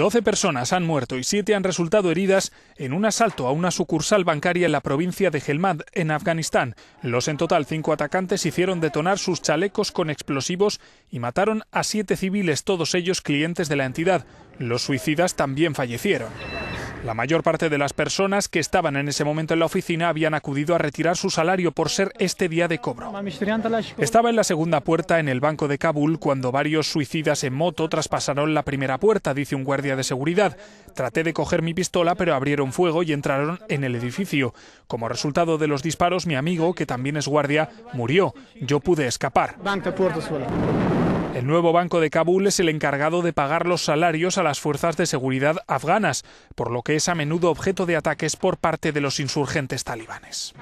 Doce personas han muerto y siete han resultado heridas en un asalto a una sucursal bancaria en la provincia de Helmand, en Afganistán. Los en total cinco atacantes hicieron detonar sus chalecos con explosivos y mataron a siete civiles, todos ellos clientes de la entidad. Los suicidas también fallecieron. La mayor parte de las personas que estaban en ese momento en la oficina habían acudido a retirar su salario por ser este día de cobro. Estaba en la segunda puerta en el banco de Kabul cuando varios suicidas en moto traspasaron la primera puerta, dice un guardia de seguridad. Traté de coger mi pistola, pero abrieron fuego y entraron en el edificio. Como resultado de los disparos, mi amigo, que también es guardia, murió. Yo pude escapar. El nuevo Banco de Kabul es el encargado de pagar los salarios a las fuerzas de seguridad afganas, por lo que es a menudo objeto de ataques por parte de los insurgentes talibanes.